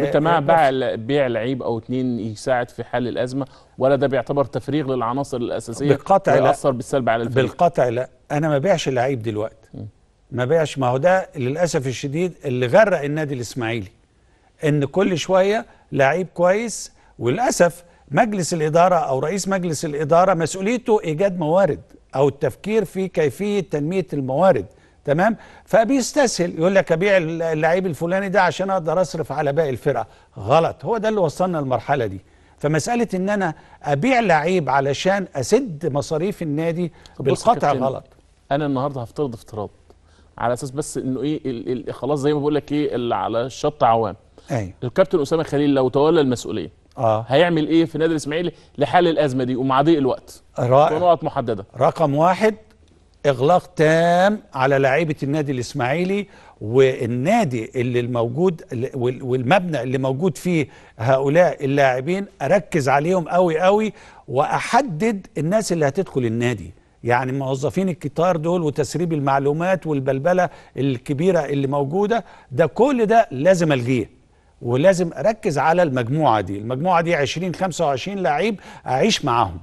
مجتمع آه، باع بيع لعيب او اثنين يساعد في حل الازمه ولا ده بيعتبر تفريغ للعناصر الاساسيه بالقطع لا ياثر بالسلب على الفريق بالقطع لا انا ما بيعش لعيب دلوقتي ما بيعش ما هو ده للاسف الشديد اللي غرق النادي الاسماعيلي ان كل شويه لعيب كويس وللاسف مجلس الاداره او رئيس مجلس الاداره مسؤوليته ايجاد موارد او التفكير في كيفيه تنميه الموارد تمام فبيستسهل يقول لك ابيع اللعيب الفلاني ده عشان اقدر اصرف على باقي الفرقه غلط هو ده اللي وصلنا للمرحله دي فمساله ان انا ابيع لعيب علشان اسد مصاريف النادي بالقطع غلط انا النهارده هفترض افتراض على اساس بس انه ايه خلاص زي ما بقول لك ايه اللي على الشط عوام ايوه الكابتن اسامه خليل لو تولى المسؤوليه اه هيعمل ايه في نادي الاسماعيلي لحل الازمه دي ومع ضيق الوقت رائع ونقط محدده رقم واحد اغلاق تام على لعيبه النادي الاسماعيلي والنادي اللي الموجود والمبنى اللي موجود فيه هؤلاء اللاعبين اركز عليهم قوي قوي واحدد الناس اللي هتدخل النادي يعني موظفين الكتار دول وتسريب المعلومات والبلبله الكبيره اللي موجوده ده كل ده لازم الغيه ولازم اركز على المجموعه دي المجموعه دي 20 25 لعيب اعيش معاهم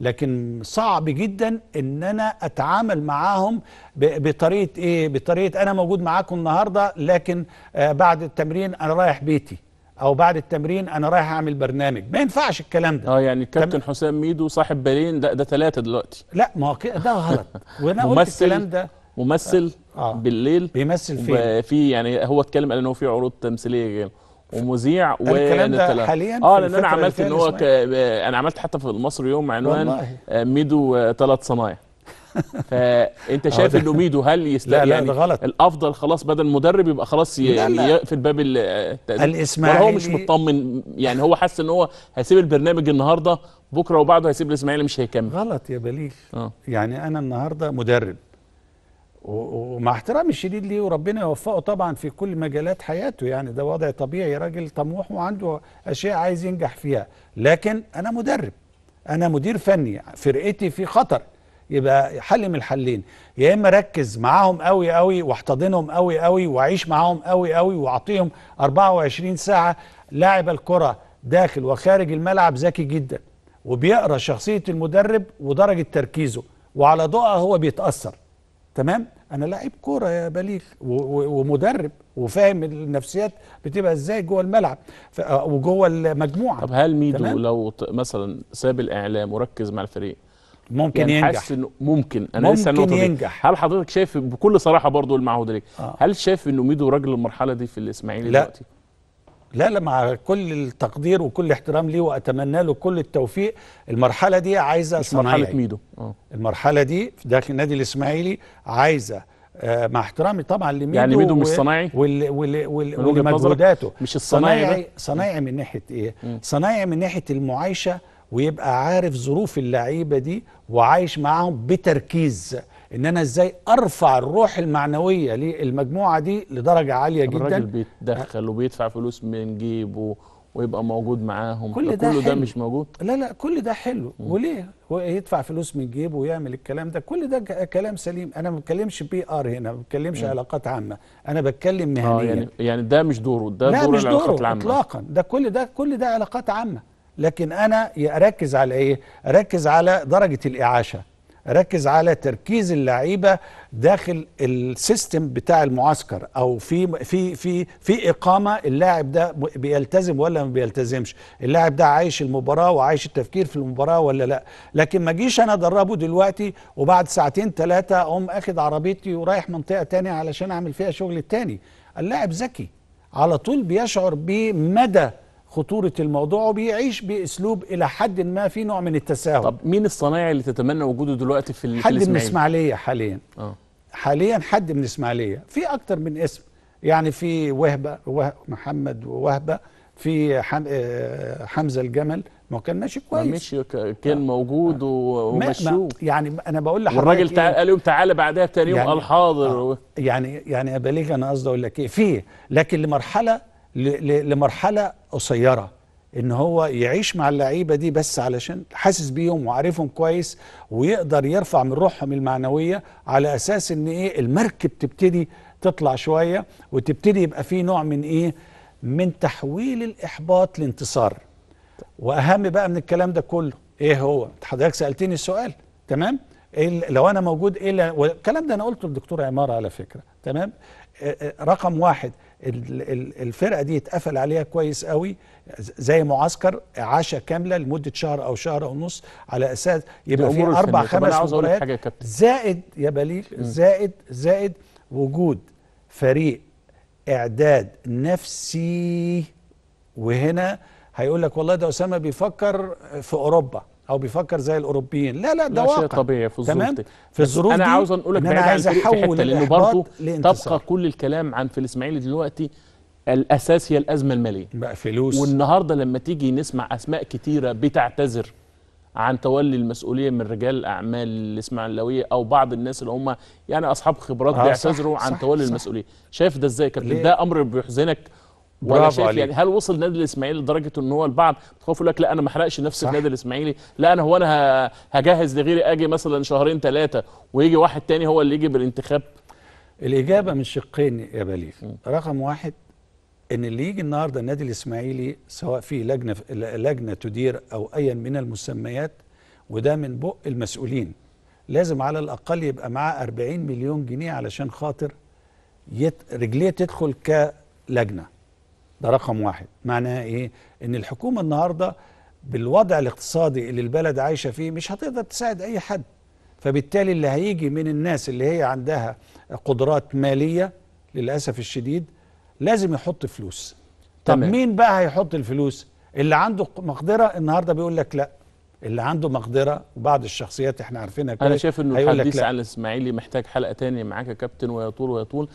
لكن صعب جدا ان انا اتعامل معاهم بطريقه ايه بطريقه انا موجود معاكم النهارده لكن آه، بعد التمرين انا رايح بيتي او بعد التمرين انا رايح اعمل برنامج ما ينفعش الكلام ده اه يعني الكابتن تم... حسام ميدو صاحب بالين ده ده ثلاثه دلوقتي لا ما هو ده غلط وانا قلت الكلام ده ممثل آه. بالليل بيمثل فين في يعني هو اتكلم قال ان هو في عروض تمثيليه جايه ومذيع و حاليا اه لان انا عملت ان هو ك... انا عملت حتى في المصري يوم عنوان والله. آه، ميدو ثلاث آه، صنايع فانت شايف انه ميدو هل يستاهل لا لا يعني غلط. الافضل خلاص بدل مدرب يبقى خلاص يعني يقفل باب الاسماعيلي آه، هو مش مطمن يعني هو حاسس ان هو هيسيب البرنامج النهارده بكره وبعده هيسيب الاسماعيلي مش هيكمل غلط يا بليغ آه. يعني انا النهارده مدرب ومع احترامي الشديد ليه وربنا يوفقه طبعا في كل مجالات حياته يعني ده وضع طبيعي راجل طموح وعنده اشياء عايز ينجح فيها لكن انا مدرب انا مدير فني فرقتي في خطر يبقى حل من الحلين يا اما ركز معاهم قوي قوي واحتضنهم قوي قوي واعيش معاهم قوي قوي واعطيهم 24 ساعه لاعب الكره داخل وخارج الملعب ذكي جدا وبيقرا شخصيه المدرب ودرجه تركيزه وعلى ضوءها هو بيتاثر تمام انا لعيب كوره يا بليغ ومدرب وفاهم النفسيات بتبقى ازاي جوه الملعب وجوه المجموعه طب هل ميدو تمام؟ لو مثلا ساب الاعلام وركز مع الفريق ممكن يعني ينجح حاسس انه ممكن انا ممكن لسه النقطه دي ينجح. هل حضرتك شايف بكل صراحه برضو المعهود ليك آه. هل شايف انه ميدو راجل المرحله دي في الاسماعيلي دلوقتي لا لا مع كل التقدير وكل احترام ليه واتمنى له كل التوفيق المرحله دي عايزه مش مرحله ميدو أوه. المرحله دي في داخل النادي الاسماعيلي عايزه آه مع احترامي طبعا لميدو يعني ميدو مش صناعي ومجهوداته مش الصنايعي صناعي من ناحيه ايه؟ صناعي من ناحيه المعايشه ويبقى عارف ظروف اللعيبه دي وعايش معاهم بتركيز ان انا ازاي ارفع الروح المعنويه للمجموعه دي لدرجه عاليه جدا الراجل بيتدخل وبيدفع فلوس من جيبه ويبقى موجود معاهم كل ده, كله ده مش موجود لا لا كل ده حلو م. وليه هو يدفع فلوس من جيبه ويعمل الكلام ده كل ده كلام سليم انا ما بتكلمش بي ار هنا ما بتكلمش م. علاقات عامه انا بتكلم آه، مهنيا آه يعني يعني ده مش دوره ده دور مش العلاقات العامه اطلاقا ده كل ده كل ده علاقات عامه لكن انا اركز على ايه اركز على درجه الاعاشه ركز على تركيز اللعيبه داخل السيستم بتاع المعسكر او في في في في اقامه اللاعب ده بيلتزم ولا ما بيلتزمش اللاعب ده عايش المباراه وعايش التفكير في المباراه ولا لا لكن ما جيش انا ادربه دلوقتي وبعد ساعتين ثلاثه اقوم اخد عربيتي ورايح منطقه تانية علشان اعمل فيها شغل تاني اللاعب ذكي على طول بيشعر بمدى خطورة الموضوع وبيعيش بأسلوب إلى حد ما في نوع من التساهل طب مين الصنايعي اللي تتمنى وجوده دلوقتي في حد من الإسماعيلية حاليا آه. حاليا حد من الإسماعيلية في أكتر من اسم يعني في وهبة وه... محمد وهبة في حم... آه، حمزة الجمل ما كان ماشي كويس مشي كان موجود آه. ومشوه يعني أنا بقول لحضرتك والراجل تعال إيه؟ قال يوم تعالى بعدها تاني يوم يعني... قال حاضر آه. و... يعني يعني أبالغ أنا قصدي أقول لك إيه في لكن لمرحلة لمرحله قصيره ان هو يعيش مع اللعيبه دي بس علشان حاسس بيهم وعارفهم كويس ويقدر يرفع من روحهم المعنويه على اساس ان ايه المركب تبتدي تطلع شويه وتبتدي يبقى في نوع من ايه من تحويل الاحباط لانتصار واهم بقى من الكلام ده كله ايه هو حضرتك سالتني السؤال تمام إيه لو انا موجود ايه والكلام ده انا قلته للدكتور عماره على فكره تمام رقم واحد الفرقه دي اتقفل عليها كويس قوي زي معسكر عاشة كامله لمده شهر او شهر ونص على اساس يبقى في اربع خمس مباريات زائد يا بليل زائد زائد وجود فريق اعداد نفسي وهنا هيقول لك والله ده اسامه بيفكر في اوروبا او بيفكر زي الاوروبيين لا لا ده واقع شيء طبيعي في الظروف تمام في الظروف انا عاوز اقول لك بعيد عن حته لانه برضه تبقى كل الكلام عن في الاسماعيلي دلوقتي الاساس هي الازمه الماليه بقى فلوس والنهارده لما تيجي نسمع اسماء كتيره بتعتذر عن تولي المسؤوليه من رجال الاعمال الاسماعيلاويه او بعض الناس اللي هم يعني اصحاب خبرات آه بيعتذروا عن تولي صح المسؤوليه شايف ده ازاي كابتن ده امر بيحزنك ولا شايف يعني عليك. يعني هل وصل نادي الاسماعيلي لدرجه ان هو البعض بتخاف يقول لك لا انا ما احرقش نفسي في النادي الاسماعيلي لا انا هو انا هجهز لغيري اجي مثلا شهرين ثلاثه ويجي واحد تاني هو اللي يجي بالانتخاب الاجابه من شقين يا بليف رقم واحد ان اللي يجي النهارده النادي الاسماعيلي سواء في لجنه لجنه تدير او ايا من المسميات وده من بق المسؤولين لازم على الاقل يبقى معاه 40 مليون جنيه علشان خاطر رجليه تدخل كلجنه ده رقم واحد معناها ايه ان الحكومه النهارده بالوضع الاقتصادي اللي البلد عايشه فيه مش هتقدر تساعد اي حد فبالتالي اللي هيجي من الناس اللي هي عندها قدرات ماليه للاسف الشديد لازم يحط فلوس طب مين بقى هيحط الفلوس اللي عنده مقدره النهارده بيقول لك لا اللي عنده مقدره وبعض الشخصيات احنا عارفينها كويس انا شايف انه الحديث على الاسماعيلي محتاج حلقه تانية معاك يا كابتن ويطول ويطول